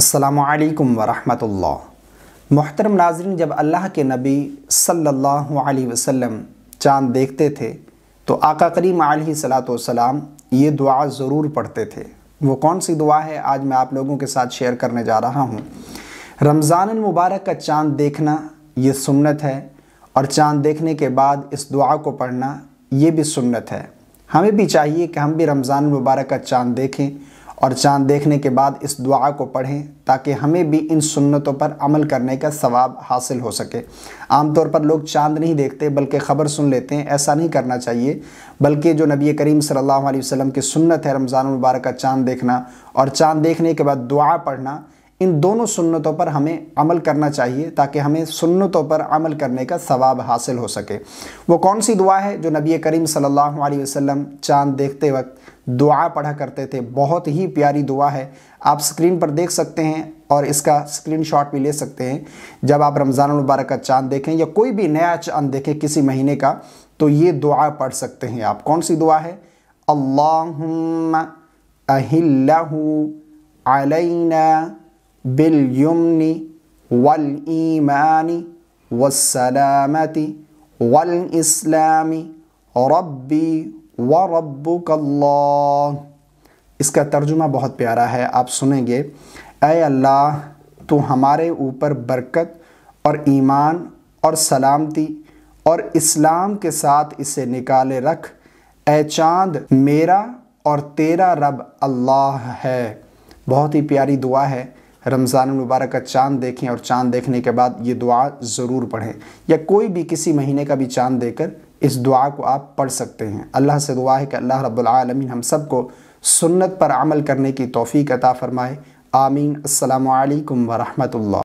असलकम वरहमल मोहतरम नाजरन जब अल्लाह के नबी सल्लल्लाहु अलैहि वसल्लम चांद देखते थे तो आका करीम सलाम ये दुआ ज़रूर पढ़ते थे वो कौन सी दुआ है आज मैं आप लोगों के साथ शेयर करने जा रहा हूँ रमज़ान मुबारक का चाँद देखना ये सुन्नत है और चाँद देखने के बाद इस दुआ को पढ़ना ये भी सुन्नत है हमें भी चाहिए कि हम भी रमज़ान मुबारक का चाँद देखें और चांद देखने के बाद इस दुआ को पढ़ें ताकि हमें भी इन सुन्नतों पर अमल करने का सवाब हासिल हो सके आमतौर पर लोग चांद नहीं देखते बल्कि ख़बर सुन लेते हैं ऐसा नहीं करना चाहिए बल्कि जो नबी करीम सल्लल्लाहु अलैहि वसल्लम की सुन्नत है रमज़ान मुबारक का चांद देखना और चांद देखने के बाद दुआ पढ़ना इन दोनों सुन्नतों पर हमें अमल करना चाहिए ताकि हमें सुन्नतों पर अमल करने का सवाब हासिल हो सके वो कौन सी दुआ है जो नबी करीम सल्लल्लाहु अलैहि वसल्लम चांद देखते वक्त दुआ पढ़ा करते थे बहुत ही प्यारी दुआ है आप स्क्रीन पर देख सकते हैं और इसका स्क्रीनशॉट भी ले सकते हैं जब आप रमज़ान मुबारक का चांद देखें या कोई भी नया चांद देखें किसी महीने का तो ये दुआ पढ़ सकते हैं आप कौन सी दुआ है अल्लाह अहिल्ला अलैना बिलयमनी वल ईमानी वसलामती वल इस्लामी रब्बी व रब्बुकल्लाह इसका तर्जुमा बहुत प्यारा है आप सुनेंगे अय अल्लाह तो हमारे ऊपर बरकत और ईमान और सलामती और इस्लाम के साथ इसे निकाले रख ए चांद मेरा और तेरा रब अल्लाह है बहुत ही प्यारी दुआ है रमज़ान मुबारक का चांद देखें और चांद देखने के बाद ये दुआ ज़रूर पढ़ें या कोई भी किसी महीने का भी चांद देकर इस दुआ को आप पढ़ सकते हैं अल्लाह से दुआ है कि अल्लाह रब्लमिन हम सब को सुन्नत पर अमल करने की तोफ़ी अता फ़रमाए आमीन अल्लाम वरहमल